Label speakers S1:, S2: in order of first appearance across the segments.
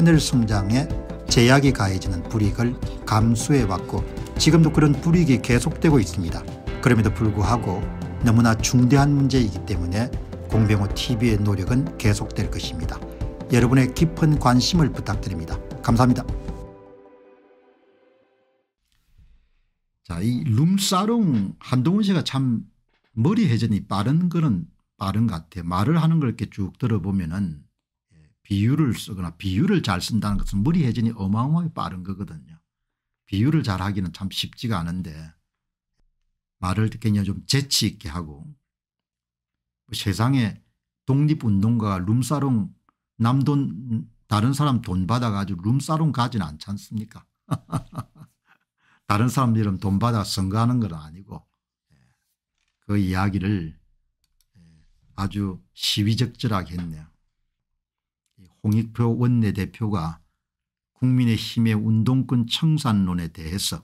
S1: 하늘 성장에 제약이 가해지는 불이익을 감수해왔고 지금도 그런 불이익이 계속되고 있습니다. 그럼에도 불구하고 너무나 중대한 문제이기 때문에 공병호 TV의 노력은 계속될 것입니다. 여러분의 깊은 관심을 부탁드립니다. 감사합니다. 자, 이 룸싸롱 한동훈 씨가 참 머리 회전이 빠른 거는 빠른 것 같아요. 말을 하는 걸 이렇게 쭉 들어보면은 비유를 쓰거나 비유를 잘 쓴다는 것은 머리 회전이 어마어마하게 빠른 거거든요. 비유를 잘 하기는 참 쉽지가 않은데 말을 굉장히 좀 재치 있게 하고 뭐 세상에 독립운동가가 룸사롱 남돈 다른 사람 돈 받아가지고 룸사롱 가진 않지 않습니까 다른 사람들은 돈 받아 선거하는 건 아니고 예, 그 이야기를 예, 아주 시위적절하게 했네요. 홍익표 원내대표가 국민의힘의 운동권 청산론에 대해서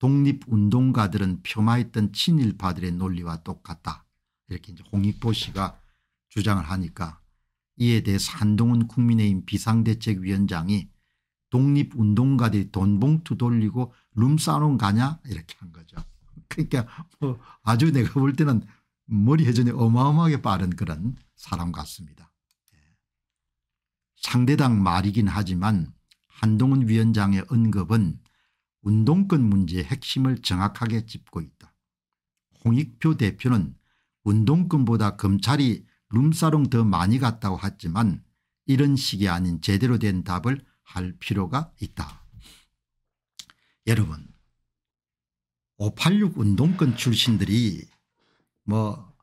S1: 독립운동가들은 폄하했던 친일파들의 논리와 똑같다. 이렇게 이제 홍익보 씨가 주장을 하니까 이에 대해서 한동훈 국민의힘 비상대책위원장이 독립운동가들이 돈 봉투 돌리고 룸싸롱 가냐 이렇게 한 거죠. 그러니까 뭐 아주 내가 볼 때는 머리 회전이 어마어마하게 빠른 그런 사람 같습니다. 상대당 말이긴 하지만 한동훈 위원장의 언급은 운동권 문제의 핵심을 정확하게 짚고 있다. 홍익표 대표는 운동권보다 검찰이 룸사롱 더 많이 갔다고 했지만 이런 식이 아닌 제대로 된 답을 할 필요가 있다. 여러분 586 운동권 출신들이 뭐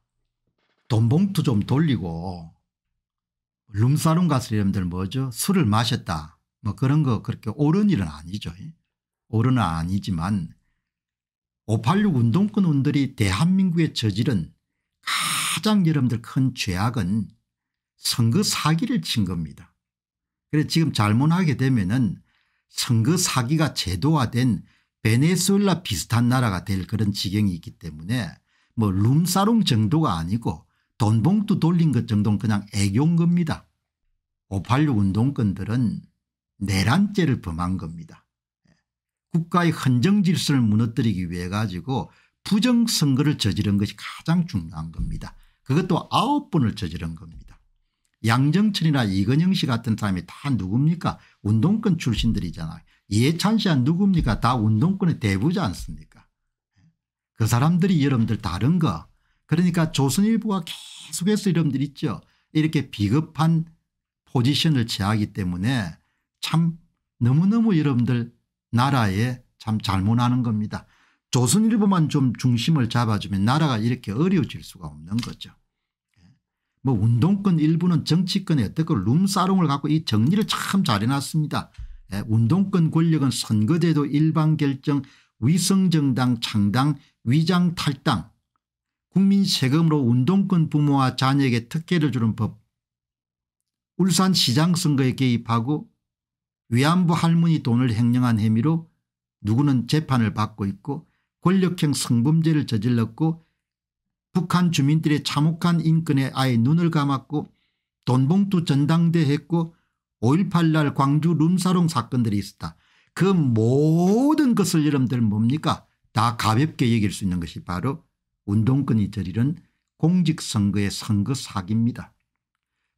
S1: 돈봉투 좀 돌리고 룸사롱 가서 이러들 뭐죠 술을 마셨다 뭐 그런 거 그렇게 옳은 일은 아니죠. 옳은 아니지만 586 운동권운들이 대한민국에 저지른 가장 여러분들 큰 죄악은 선거 사기를 친 겁니다. 그래서 지금 잘못하게 되면 은 선거 사기가 제도화된 베네수엘라 비슷한 나라가 될 그런 지경이 있기 때문에 뭐 룸사롱 정도가 아니고 돈봉투 돌린 것 정도는 그냥 애교인 겁니다. 586 운동권들은 내란죄를 범한 겁니다. 국가의 헌정 질서를 무너뜨리기 위해 가지고 부정선거를 저지른 것이 가장 중요한 겁니다. 그것도 아홉 번을 저지른 겁니다. 양정철이나 이건영 씨 같은 사람이 다 누굽니까 운동권 출신들이잖아요. 이해찬 씨한 누굽니까 다 운동권의 대부지 않습니까 그 사람들이 여러분들 다른 거 그러니까 조선일보가 계속해서 이런들 있죠. 이렇게 비겁한 포지션을 취하기 때문에 참 너무너무 여러분들 나라에 참 잘못하는 겁니다. 조선일보만 좀 중심을 잡아주면 나라가 이렇게 어려워질 수가 없는 거죠. 뭐 운동권 일부는 정치권에 어떻게 룸사롱을 갖고 이 정리를 참 잘 해놨습니다. 예, 운동권 권력은 선거제도 일반 결정 위성정당 창당 위장탈당 국민 세금으로 운동권 부모와 자녀에게 특혜를 주는 법 울산시장 선거에 개입하고 위안부 할머니 돈을 횡령한 혐의로 누구는 재판을 받고 있고 권력형 성범죄를 저질렀고 북한 주민들의 참혹한 인권에 아예 눈을 감았고 돈봉투 전당대했고 5.18날 광주 룸사롱 사건들이 있었다. 그 모든 것을 여러분들 뭡니까 다 가볍게 얘기할 수 있는 것이 바로 운동권이 저리른 공직선거의 선거 사기입니다.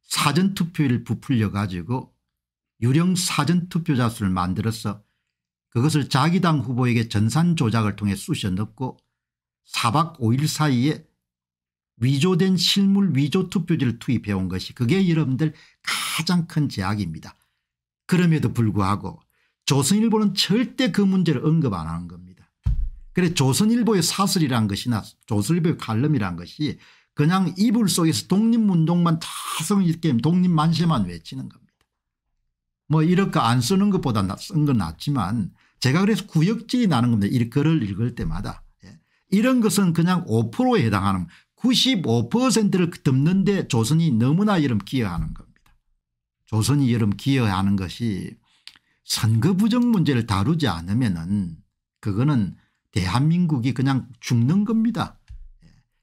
S1: 사전투표를 부풀려 가지고 유령 사전투표자 수를 만들어서 그것을 자기 당 후보에게 전산 조작을 통해 쑤셔 넣고 4박 5일 사이에 위조된 실물 위조 투표지를 투입해온 것이 그게 여러분들 가장 큰 제약입니다. 그럼에도 불구하고 조선일보는 절대 그 문제를 언급 안 하는 겁니다. 그래 조선일보의 사설이란 것이나 조선일보의 칼럼이란 것이 그냥 이불 속에서 독립운동만 타성 있게 독립만세만 외치는 겁니다. 뭐 이렇게 안 쓰는 것보다 쓴 건 낫지만 제가 그래서 구역지 나는 겁니다. 이 글을 읽을 때마다. 예. 이런 것은 그냥 5%에 해당하는 95%를 덮는데 조선이 너무나 여름 기여하는 겁니다. 조선이 여름 기여하는 것이 선거 부정 문제를 다루지 않으면 은 그거는 대한민국이 그냥 죽는 겁니다.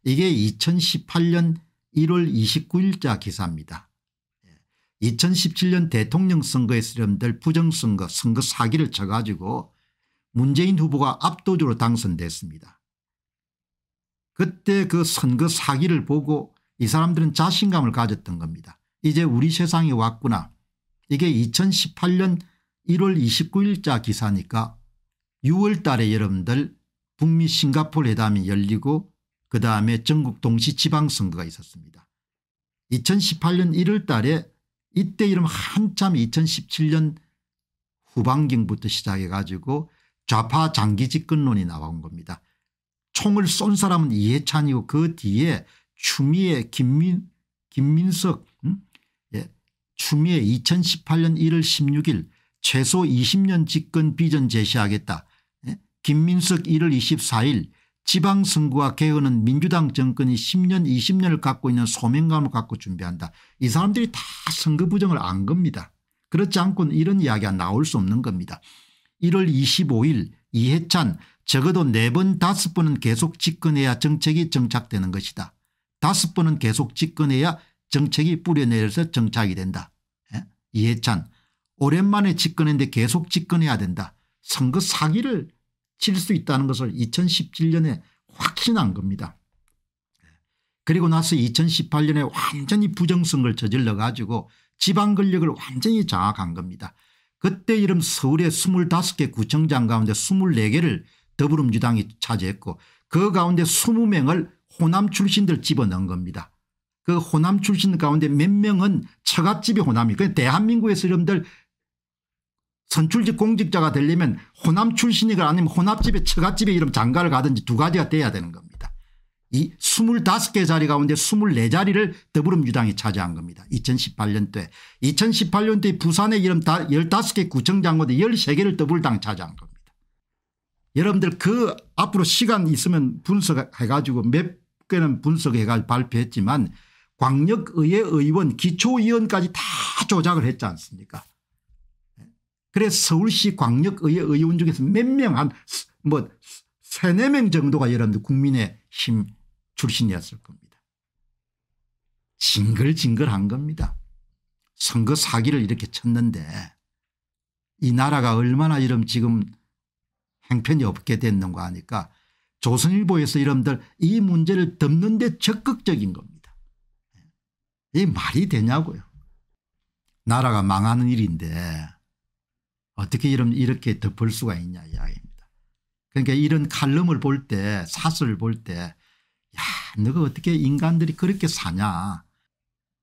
S1: 이게 2018년 1월 29일자 기사입니다. 2017년 대통령 선거에 수렴될 부정선거 선거 사기를 쳐가지고 문재인 후보가 압도적으로 당선됐습니다. 그때 그 선거 사기를 보고 이 사람들은 자신감을 가졌던 겁니다. 이제 우리 세상에 왔구나. 이게 2018년 1월 29일자 기사니까 6월 달에 여러분들 북미 싱가포르 회담이 열리고 그 다음에 전국 동시 지방선거가 있었습니다. 2018년 1월 달에 이때 이름 한참 2017년 후반경부터 시작해 가지고 좌파 장기 집권론이 나온 겁니다. 총을 쏜 사람은 이해찬이고 그 뒤에 추미애 김민, 김민석 음? 예. 추미애 2018년 1월 16일 최소 20년 집권 비전 제시하겠다. 김민석 1월 24일 지방선거와 개헌은 민주당 정권이 10년 20년을 갖고 있는 소명감을 갖고 준비한다. 이 사람들이 다 선거 부정을 안 겁니다. 그렇지 않고는 이런 이야기가 나올 수 없는 겁니다. 1월 25일 이해찬 적어도 4번 5번은 계속 집권해야 정책이 정착되는 것이다. 5번은 계속 집권해야 정책이 뿌려내려서 정착이 된다. 예? 이해찬 오랜만에 집권했는데 계속 집권해야 된다. 선거 사기를 칠수 있다는 것을 2017년에 확신한 겁니다. 그리고 나서 2018년에 완전히 부정선거를 저질러 가지고 지방 권력을 완전히 장악한 겁니다. 그때 이름 서울의 25개 구청장 가운데 24개를 더불어민주당이 차지했고 그 가운데 20명을 호남 출신들 집어넣은 겁니다. 그 호남 출신 가운데 몇 명은 처갓집이 호남이고 대한민국에서 여러분들 선출직 공직자가 되려면 호남 출신이거나 아니면 호남집에 처갓집에 이름 장가를 가든지 두 가지가 돼야 되는 겁니다. 이 25개 자리 가운데 24자리를 더불어민주당이 차지한 겁니다. 2018년도에. 2018년도에 부산의 이름 15개 구청장 가운데 13개를 더불당 차지한 겁니다. 여러분들 그 앞으로 시간 있으면 분석해 가지고 몇 개는 분석해 가지고 발표했지만 광역의회 의원 기초위원까지 다 조작을 했지 않습니까 그래서 서울시 광역의회 의원 중에서 몇 명 한 뭐 세네 명 정도가 여러분들 국민의 힘 출신이었을 겁니다. 징글징글한 겁니다. 선거 사기를 이렇게 쳤는데 이 나라가 얼마나 이런 지금 행편이 없게 됐는가 하니까 조선일보에서 여러분들이 문제를 덮는 데 적극적인 겁니다. 이 말이 되냐고요. 나라가 망하는 일인데 어떻게 이런 이렇게 덮을 수가 있냐 이야기입니다. 그러니까 이런 칼럼을 볼 때 사설을 볼 때야 너가 어떻게 인간들이 그렇게 사냐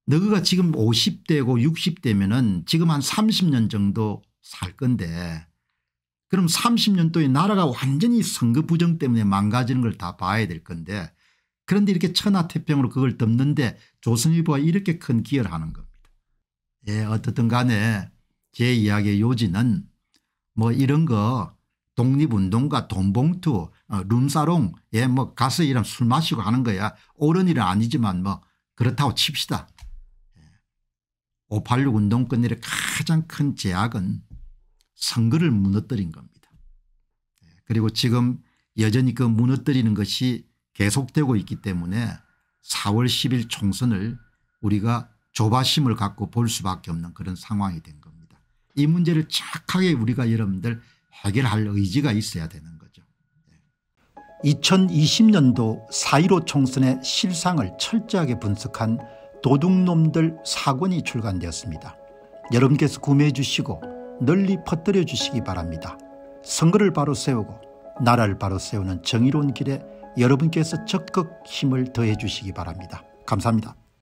S1: 너가 지금 50대고 60대면 은 지금 한 30년 정도 살 건데 그럼 30년 동안 나라가 완전히 선거 부정 때문에 망가지는 걸 다 봐야 될 건데 그런데 이렇게 천하태평으로 그걸 덮는데 조선일보가 이렇게 큰 기여를 하는 겁니다. 예 어떻든 간에 제 이야기의 요지는 뭐 이런 거 독립운동과 돈봉투 어, 룸사롱 에뭐 가서 이런 술 마시고 하는 거야 옳은 일은 아니지만 뭐 그렇다고 칩시다. 586 예. 운동권일의 가장 큰 제약은 선거를 무너뜨린 겁니다. 예. 그리고 지금 여전히 그 무너뜨리는 것이 계속되고 있기 때문에 4월 10일 총선을 우리가 조바심을 갖고 볼 수밖에 없는 그런 상황이 됩니다. 이 문제를 착하게 우리가 여러분들 해결할 의지가 있어야 되는 거죠. 2020년도 예. 4.15 총선의 실상을 철저하게 분석한 도둑놈들 사권이 출간되었습니다. 여러분께서 구매해 주시고 널리 퍼뜨려 주시기 바랍니다. 선거를 바로 세우고 나라를 바로 세우는 정의로운 길에 여러분께서 적극 힘을 더해 주시기 바랍니다. 감사합니다.